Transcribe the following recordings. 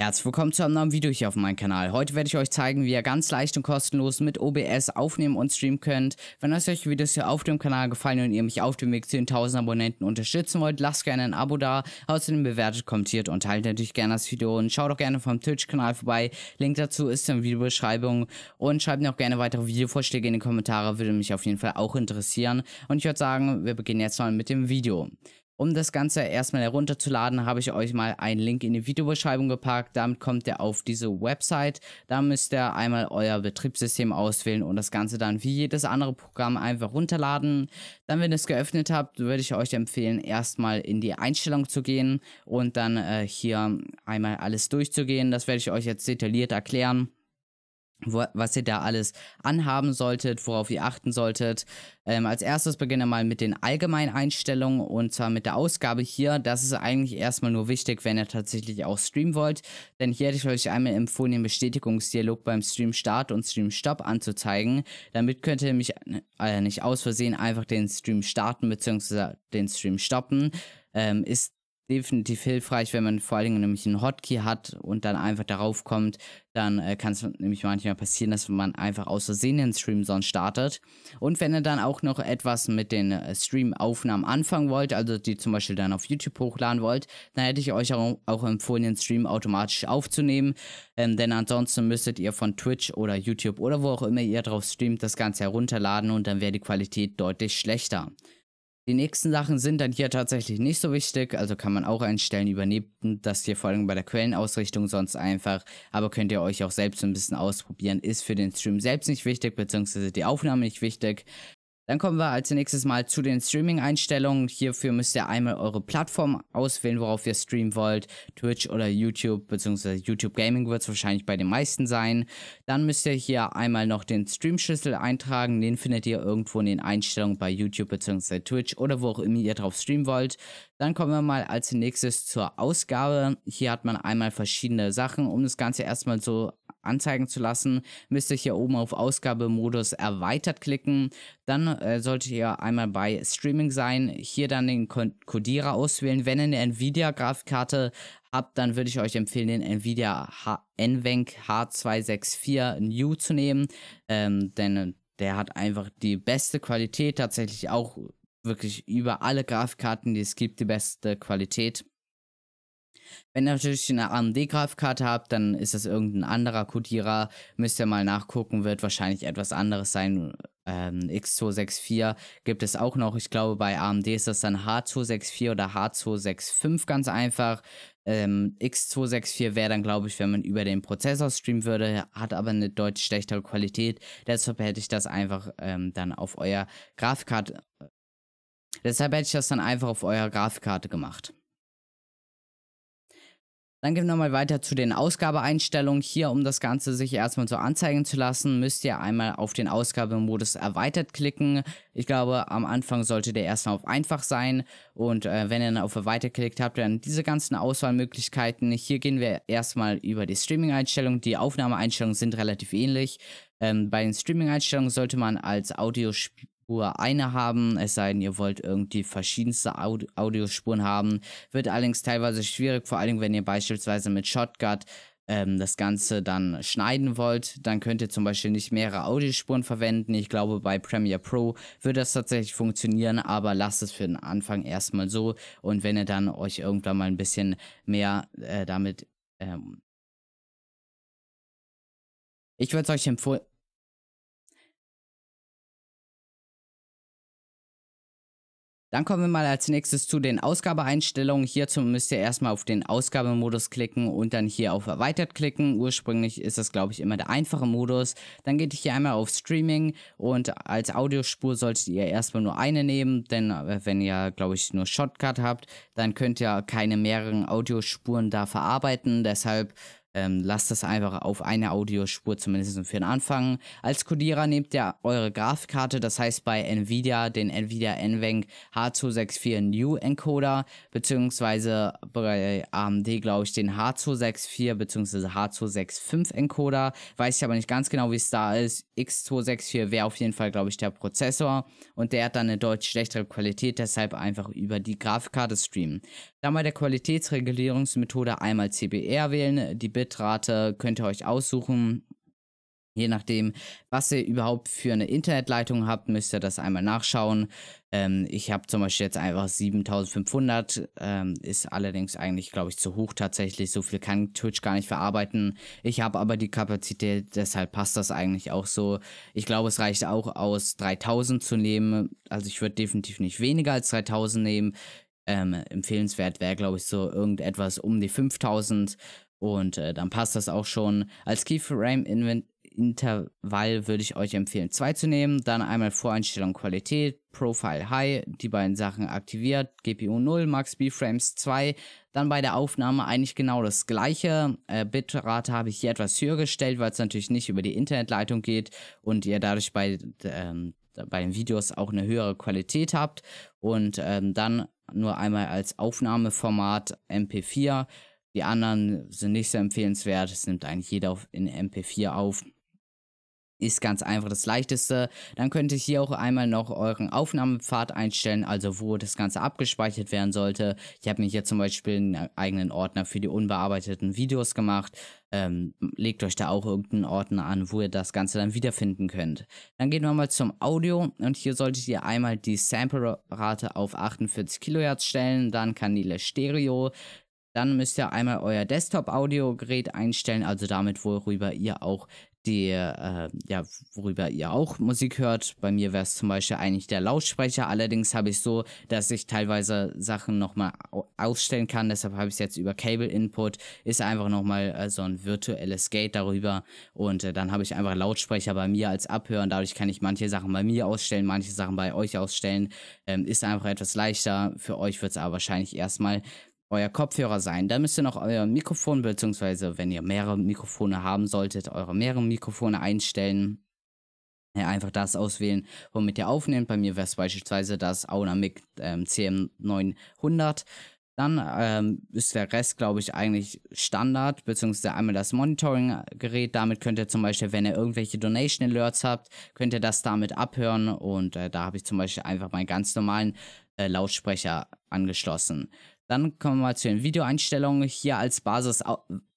Herzlich willkommen zu einem neuen Video hier auf meinem Kanal. Heute werde ich euch zeigen, wie ihr ganz leicht und kostenlos mit OBS aufnehmen und streamen könnt. Wenn euch solche Videos hier auf dem Kanal gefallen und ihr mich auf dem Weg zu den 1000 Abonnenten unterstützen wollt, lasst gerne ein Abo da, außerdem bewertet, kommentiert und teilt natürlich gerne das Video und schaut auch gerne vom Twitch-Kanal vorbei. Link dazu ist in der Videobeschreibung und schreibt mir auch gerne weitere Videovorschläge in die Kommentare, würde mich auf jeden Fall auch interessieren. Und ich würde sagen, wir beginnen jetzt mal mit dem Video. Um das Ganze erstmal herunterzuladen, habe ich euch mal einen Link in die Videobeschreibung gepackt. Damit kommt ihr auf diese Website. Da müsst ihr einmal euer Betriebssystem auswählen und das Ganze dann wie jedes andere Programm einfach runterladen. Dann, wenn ihr es geöffnet habt, würde ich euch empfehlen, erstmal in die Einstellung zu gehen und dann äh, hier einmal alles durchzugehen. Das werde ich euch jetzt detailliert erklären wo, was ihr da alles anhaben solltet, worauf ihr achten solltet. Ähm, als erstes beginne mal mit den allgemeinen Einstellungen und zwar mit der Ausgabe hier. Das ist eigentlich erstmal nur wichtig, wenn ihr tatsächlich auch streamen wollt, denn hier hätte ich euch einmal empfohlen, den Bestätigungsdialog beim Stream Start und Stream Stop anzuzeigen. Damit könnt ihr mich äh, nicht aus Versehen einfach den Stream starten bzw. den Stream stoppen. Ähm, ist definitiv hilfreich, wenn man vor allen Dingen nämlich einen Hotkey hat und dann einfach darauf kommt, dann äh, kann es nämlich manchmal passieren, dass man einfach aus Versehen den Stream sonst startet. Und wenn ihr dann auch noch etwas mit den äh, Stream-Aufnahmen anfangen wollt, also die zum Beispiel dann auf YouTube hochladen wollt, dann hätte ich euch auch, auch empfohlen, den Stream automatisch aufzunehmen. Ähm, denn ansonsten müsstet ihr von Twitch oder YouTube oder wo auch immer ihr drauf streamt, das Ganze herunterladen und dann wäre die Qualität deutlich schlechter. Die nächsten Sachen sind dann hier tatsächlich nicht so wichtig, also kann man auch einstellen, übernehmt das hier vor allem bei der Quellenausrichtung sonst einfach, aber könnt ihr euch auch selbst ein bisschen ausprobieren, ist für den Stream selbst nicht wichtig, beziehungsweise die Aufnahme nicht wichtig. Dann kommen wir als nächstes mal zu den Streaming-Einstellungen. Hierfür müsst ihr einmal eure Plattform auswählen, worauf ihr streamen wollt. Twitch oder YouTube, beziehungsweise YouTube Gaming wird es wahrscheinlich bei den meisten sein. Dann müsst ihr hier einmal noch den Stream-Schlüssel eintragen. Den findet ihr irgendwo in den Einstellungen bei YouTube, beziehungsweise Twitch oder wo auch immer ihr drauf streamen wollt. Dann kommen wir mal als nächstes zur Ausgabe. Hier hat man einmal verschiedene Sachen, um das Ganze erstmal so anzeigen zu lassen, müsst ihr hier oben auf Ausgabemodus erweitert klicken. Dann äh, solltet ihr einmal bei Streaming sein, hier dann den Codierer auswählen. Wenn ihr eine Nvidia-Grafikkarte habt, dann würde ich euch empfehlen, den Nvidia H NVENC H264 New zu nehmen, ähm, denn äh, der hat einfach die beste Qualität, tatsächlich auch wirklich über alle Grafikkarten, die es gibt, die beste Qualität. Wenn ihr natürlich eine AMD-Grafikkarte habt, dann ist das irgendein anderer Codierer. Müsst ihr mal nachgucken, wird wahrscheinlich etwas anderes sein. Ähm, X264 gibt es auch noch. Ich glaube, bei AMD ist das dann H264 oder H265 ganz einfach. Ähm, X264 wäre dann, glaube ich, wenn man über den Prozessor streamen würde, hat aber eine deutlich schlechtere Qualität. Deshalb hätte ich das einfach ähm, dann auf euer Grafikkarte. Äh, deshalb hätte ich das dann einfach auf eurer Grafikkarte gemacht. Dann gehen wir nochmal weiter zu den Ausgabeeinstellungen. Hier, um das Ganze sich erstmal so anzeigen zu lassen, müsst ihr einmal auf den Ausgabemodus erweitert klicken. Ich glaube, am Anfang sollte der erstmal auf einfach sein. Und äh, wenn ihr dann auf erweitert klickt, habt ihr dann diese ganzen Auswahlmöglichkeiten. Hier gehen wir erstmal über die Streaming-Einstellungen. Die Aufnahmeeinstellungen sind relativ ähnlich. Ähm, bei den Streaming-Einstellungen sollte man als Audio Spur eine haben, es sei denn, ihr wollt irgendwie verschiedenste Aud Audiospuren haben. Wird allerdings teilweise schwierig, vor allem wenn ihr beispielsweise mit Shotgun ähm, das Ganze dann schneiden wollt, dann könnt ihr zum Beispiel nicht mehrere Audiospuren verwenden. Ich glaube, bei Premiere Pro wird das tatsächlich funktionieren, aber lasst es für den Anfang erstmal so. Und wenn ihr dann euch irgendwann mal ein bisschen mehr äh, damit ähm, ich würde es euch empfehlen... Dann kommen wir mal als nächstes zu den Ausgabeeinstellungen. Hierzu müsst ihr erstmal auf den Ausgabemodus klicken und dann hier auf Erweitert klicken. Ursprünglich ist das, glaube ich, immer der einfache Modus. Dann geht ich hier einmal auf Streaming und als Audiospur solltet ihr erstmal nur eine nehmen, denn äh, wenn ihr, glaube ich, nur Shotcut habt, dann könnt ihr keine mehreren Audiospuren da verarbeiten. Deshalb ähm, lasst das einfach auf eine Audiospur zumindest für den Anfang. Als Codierer nehmt ihr eure Grafikkarte, das heißt bei Nvidia den Nvidia NVENC H264 New Encoder, beziehungsweise bei AMD glaube ich den H264 bzw. H265 Encoder. Weiß ich aber nicht ganz genau, wie es da ist. X264 wäre auf jeden Fall glaube ich der Prozessor und der hat dann eine deutlich schlechtere Qualität, deshalb einfach über die Grafikkarte streamen. Dann bei der Qualitätsregulierungsmethode einmal CBR wählen, die Bitrate könnt ihr euch aussuchen. Je nachdem, was ihr überhaupt für eine Internetleitung habt, müsst ihr das einmal nachschauen. Ähm, ich habe zum Beispiel jetzt einfach 7500, ähm, ist allerdings eigentlich, glaube ich, zu hoch tatsächlich. So viel kann Twitch gar nicht verarbeiten. Ich habe aber die Kapazität, deshalb passt das eigentlich auch so. Ich glaube, es reicht auch aus 3000 zu nehmen. Also ich würde definitiv nicht weniger als 3000 nehmen. Ähm, empfehlenswert wäre, glaube ich, so irgendetwas um die 5000 und äh, dann passt das auch schon. Als Keyframe-Intervall würde ich euch empfehlen, zwei zu nehmen. Dann einmal Voreinstellung Qualität, Profile High, die beiden Sachen aktiviert, GPU 0, Max B-Frames 2. Dann bei der Aufnahme eigentlich genau das gleiche. Äh, Bitrate habe ich hier etwas höher gestellt, weil es natürlich nicht über die Internetleitung geht und ihr dadurch bei, ähm, bei den Videos auch eine höhere Qualität habt. Und ähm, dann nur einmal als Aufnahmeformat MP4 die anderen sind nicht so empfehlenswert. Es nimmt eigentlich jeder auf, in MP4 auf. Ist ganz einfach das leichteste. Dann könnt ihr hier auch einmal noch euren Aufnahmepfad einstellen, also wo das Ganze abgespeichert werden sollte. Ich habe mir hier zum Beispiel einen eigenen Ordner für die unbearbeiteten Videos gemacht. Ähm, legt euch da auch irgendeinen Ordner an, wo ihr das Ganze dann wiederfinden könnt. Dann gehen wir mal zum Audio und hier solltet ihr einmal die Sample-Rate auf 48 kHz stellen, dann Kanäle Stereo, dann müsst ihr einmal euer desktop audio gerät einstellen, also damit, worüber ihr auch die, äh, ja, worüber ihr auch Musik hört. Bei mir wäre es zum Beispiel eigentlich der Lautsprecher. Allerdings habe ich so, dass ich teilweise Sachen nochmal ausstellen kann. Deshalb habe ich es jetzt über Cable Input. Ist einfach nochmal äh, so ein virtuelles Gate darüber. Und äh, dann habe ich einfach Lautsprecher bei mir als Abhören. Dadurch kann ich manche Sachen bei mir ausstellen, manche Sachen bei euch ausstellen. Ähm, ist einfach etwas leichter. Für euch wird es aber wahrscheinlich erstmal euer Kopfhörer sein. Da müsst ihr noch euer Mikrofon, beziehungsweise wenn ihr mehrere Mikrofone haben solltet, eure mehreren Mikrofone einstellen. Ja, einfach das auswählen, womit ihr aufnehmt. Bei mir wäre es beispielsweise das Aunamic ähm, CM900. Dann ähm, ist der Rest, glaube ich, eigentlich Standard, beziehungsweise einmal das Monitoring-Gerät. Damit könnt ihr zum Beispiel, wenn ihr irgendwelche Donation-Alerts habt, könnt ihr das damit abhören. Und äh, da habe ich zum Beispiel einfach meinen ganz normalen äh, Lautsprecher angeschlossen. Dann kommen wir mal zu den Videoeinstellungen. Hier als Basis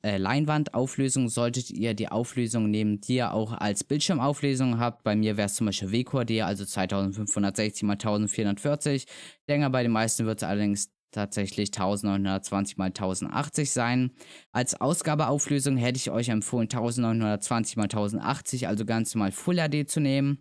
äh, Leinwandauflösung solltet ihr die Auflösung nehmen, die ihr auch als Bildschirmauflösung habt. Bei mir wäre es zum Beispiel WQD, also 2560 x 1440. Ich denke, bei den meisten wird es allerdings tatsächlich 1920 x 1080 sein. Als Ausgabeauflösung hätte ich euch empfohlen 1920 x 1080, also ganz normal Full HD zu nehmen.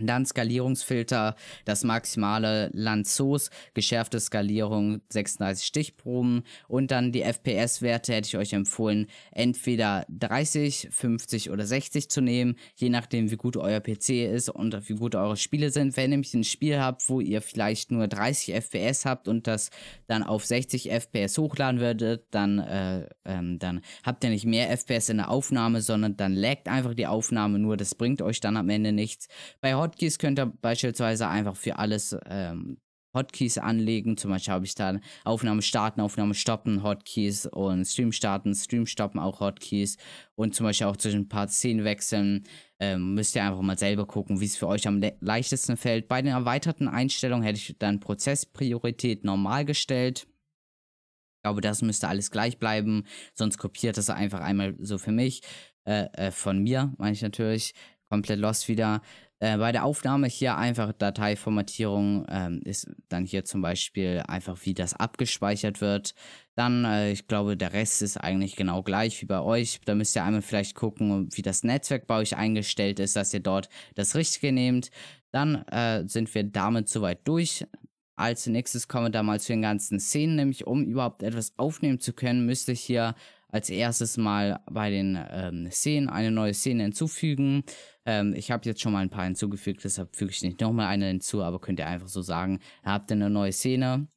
Dann Skalierungsfilter, das maximale Lanzos, geschärfte Skalierung 36 Stichproben und dann die FPS-Werte hätte ich euch empfohlen, entweder 30, 50 oder 60 zu nehmen, je nachdem wie gut euer PC ist und wie gut eure Spiele sind. Wenn ihr nämlich ein Spiel habt, wo ihr vielleicht nur 30 FPS habt und das dann auf 60 FPS hochladen würdet, dann, äh, ähm, dann habt ihr nicht mehr FPS in der Aufnahme, sondern dann laggt einfach die Aufnahme nur, das bringt euch dann am Ende nichts. Bei Hotkeys könnt ihr beispielsweise einfach für alles ähm, Hotkeys anlegen. Zum Beispiel habe ich da Aufnahme starten, Aufnahme stoppen, Hotkeys und Stream starten, Stream stoppen auch Hotkeys und zum Beispiel auch zwischen ein paar Szenen wechseln. Ähm, müsst ihr einfach mal selber gucken, wie es für euch am le leichtesten fällt. Bei den erweiterten Einstellungen hätte ich dann Prozesspriorität normal gestellt. Ich glaube, das müsste alles gleich bleiben, sonst kopiert das einfach einmal so für mich, äh, äh, von mir, meine ich natürlich, komplett lost wieder. Äh, bei der Aufnahme hier einfach Dateiformatierung ähm, ist dann hier zum Beispiel einfach, wie das abgespeichert wird. Dann, äh, ich glaube, der Rest ist eigentlich genau gleich wie bei euch. Da müsst ihr einmal vielleicht gucken, wie das Netzwerk bei euch eingestellt ist, dass ihr dort das Richtige nehmt. Dann äh, sind wir damit soweit durch. Als nächstes kommen wir dann mal zu den ganzen Szenen, nämlich um überhaupt etwas aufnehmen zu können, müsste ich hier als erstes mal bei den ähm, Szenen eine neue Szene hinzufügen. Ähm, ich habe jetzt schon mal ein paar hinzugefügt, deshalb füge ich nicht nochmal eine hinzu, aber könnt ihr einfach so sagen, habt ihr eine neue Szene,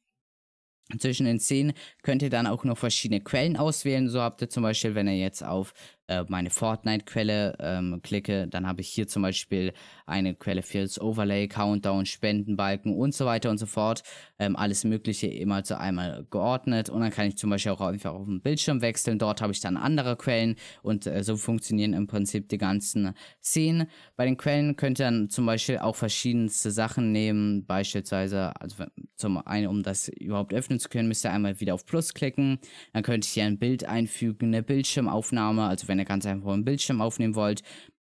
zwischen den Szenen könnt ihr dann auch noch verschiedene Quellen auswählen. So habt ihr zum Beispiel, wenn ihr jetzt auf äh, meine Fortnite-Quelle ähm, klicke, dann habe ich hier zum Beispiel eine Quelle für das Overlay, Countdown, Spendenbalken und so weiter und so fort. Ähm, alles Mögliche immer zu einmal geordnet. Und dann kann ich zum Beispiel auch einfach auf den Bildschirm wechseln. Dort habe ich dann andere Quellen und äh, so funktionieren im Prinzip die ganzen Szenen. Bei den Quellen könnt ihr dann zum Beispiel auch verschiedenste Sachen nehmen, beispielsweise, also zum einen, um das überhaupt öffnen zu können, müsst ihr einmal wieder auf Plus klicken. Dann könnt ihr hier ein Bild einfügen, eine Bildschirmaufnahme, also wenn ihr ganz einfach einen Bildschirm aufnehmen wollt.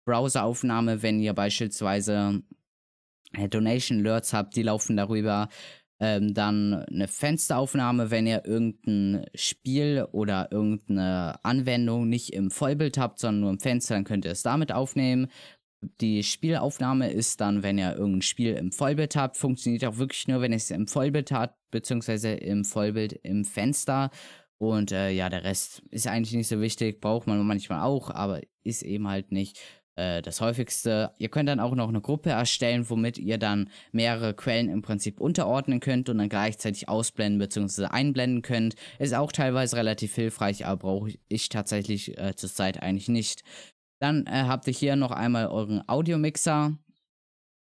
Browseraufnahme, wenn ihr beispielsweise äh, Donation Alerts habt, die laufen darüber. Ähm, dann eine Fensteraufnahme, wenn ihr irgendein Spiel oder irgendeine Anwendung nicht im Vollbild habt, sondern nur im Fenster, dann könnt ihr es damit aufnehmen. Die Spielaufnahme ist dann, wenn ihr irgendein Spiel im Vollbild habt, funktioniert auch wirklich nur, wenn ihr es im Vollbild habt, beziehungsweise im Vollbild im Fenster. Und äh, ja, der Rest ist eigentlich nicht so wichtig, braucht man manchmal auch, aber ist eben halt nicht äh, das häufigste. Ihr könnt dann auch noch eine Gruppe erstellen, womit ihr dann mehrere Quellen im Prinzip unterordnen könnt und dann gleichzeitig ausblenden bzw. einblenden könnt. Ist auch teilweise relativ hilfreich, aber brauche ich tatsächlich äh, zurzeit eigentlich nicht. Dann äh, habt ihr hier noch einmal euren Audiomixer.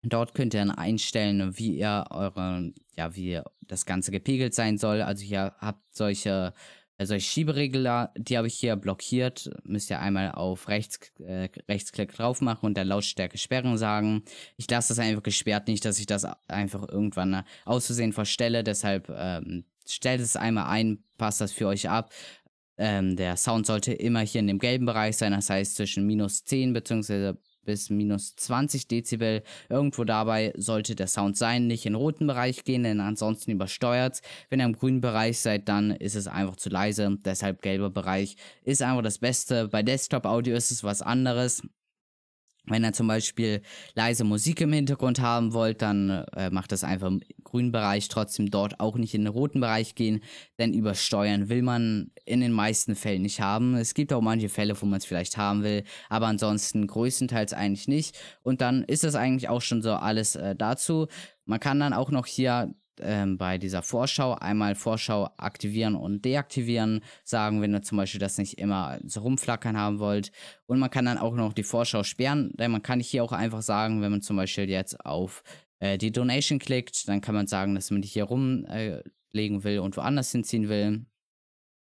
Dort könnt ihr dann einstellen, wie ihr eure, ja, wie das Ganze gepegelt sein soll. Also ihr habt solche, äh, solche Schieberegler, die habe ich hier blockiert. Müsst ihr einmal auf rechts, äh, Rechtsklick drauf machen und der Lautstärke sperren sagen. Ich lasse das einfach gesperrt, nicht, dass ich das einfach irgendwann auszusehen verstelle. Deshalb ähm, stellt es einmal ein, passt das für euch ab. Ähm, der Sound sollte immer hier in dem gelben Bereich sein, das heißt zwischen minus 10 bzw. bis minus 20 Dezibel. Irgendwo dabei sollte der Sound sein, nicht in den roten Bereich gehen, denn ansonsten übersteuert Wenn ihr im grünen Bereich seid, dann ist es einfach zu leise, deshalb gelber Bereich ist einfach das Beste. Bei Desktop-Audio ist es was anderes. Wenn ihr zum Beispiel leise Musik im Hintergrund haben wollt, dann äh, macht das einfach im grünen Bereich, trotzdem dort auch nicht in den roten Bereich gehen, denn übersteuern will man in den meisten Fällen nicht haben. Es gibt auch manche Fälle, wo man es vielleicht haben will, aber ansonsten größtenteils eigentlich nicht. Und dann ist das eigentlich auch schon so alles äh, dazu. Man kann dann auch noch hier ähm, bei dieser Vorschau einmal Vorschau aktivieren und deaktivieren, sagen, wenn ihr zum Beispiel das nicht immer so rumflackern haben wollt. Und man kann dann auch noch die Vorschau sperren, denn man kann hier auch einfach sagen, wenn man zum Beispiel jetzt auf äh, die Donation klickt, dann kann man sagen, dass man die hier rumlegen äh, will und woanders hinziehen will.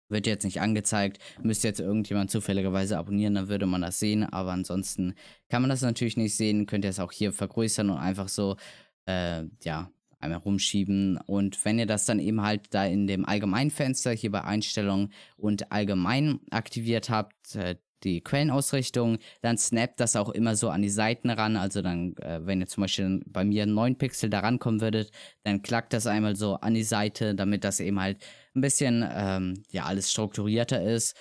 Wird jetzt nicht angezeigt, müsste jetzt irgendjemand zufälligerweise abonnieren, dann würde man das sehen, aber ansonsten kann man das natürlich nicht sehen, könnt ihr es auch hier vergrößern und einfach so, äh, ja, einmal rumschieben. Und wenn ihr das dann eben halt da in dem Allgemeinfenster hier bei Einstellungen und allgemein aktiviert habt, äh, die Quellenausrichtung, dann snappt das auch immer so an die Seiten ran. Also dann, äh, wenn ihr zum Beispiel bei mir 9 Pixel da rankommen würdet, dann klackt das einmal so an die Seite, damit das eben halt ein bisschen, ähm, ja, alles strukturierter ist.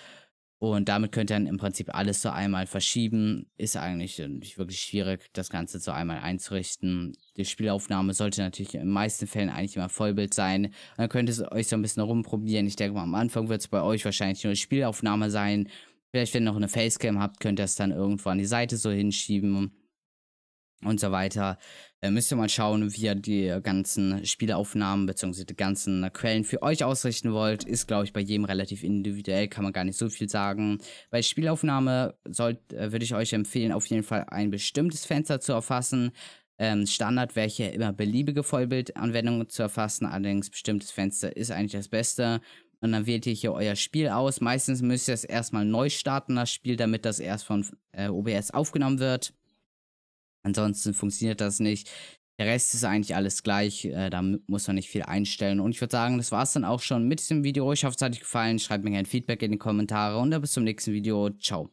Und damit könnt ihr dann im Prinzip alles so einmal verschieben. Ist eigentlich nicht wirklich schwierig, das Ganze so einmal einzurichten. Die Spielaufnahme sollte natürlich in den meisten Fällen eigentlich immer Vollbild sein. Und dann könnt ihr euch so ein bisschen rumprobieren. Ich denke mal, am Anfang wird es bei euch wahrscheinlich nur die Spielaufnahme sein. Vielleicht, wenn ihr noch eine Facecam habt, könnt ihr es dann irgendwo an die Seite so hinschieben und so weiter. Äh, müsst ihr mal schauen, wie ihr die ganzen Spielaufnahmen bzw. die ganzen Quellen für euch ausrichten wollt. Ist, glaube ich, bei jedem relativ individuell, kann man gar nicht so viel sagen. Bei Spielaufnahme äh, würde ich euch empfehlen, auf jeden Fall ein bestimmtes Fenster zu erfassen. Ähm, Standard wäre hier immer beliebige Vollbildanwendungen zu erfassen, allerdings bestimmtes Fenster ist eigentlich das Beste. Und dann wählt ihr hier euer Spiel aus. Meistens müsst ihr es erstmal neu starten, das Spiel, damit das erst von äh, OBS aufgenommen wird. Ansonsten funktioniert das nicht. Der Rest ist eigentlich alles gleich, äh, da muss man nicht viel einstellen. Und ich würde sagen, das war es dann auch schon mit diesem Video. Ich hoffe, es hat euch gefallen. Schreibt mir gerne Feedback in die Kommentare und dann bis zum nächsten Video. Ciao.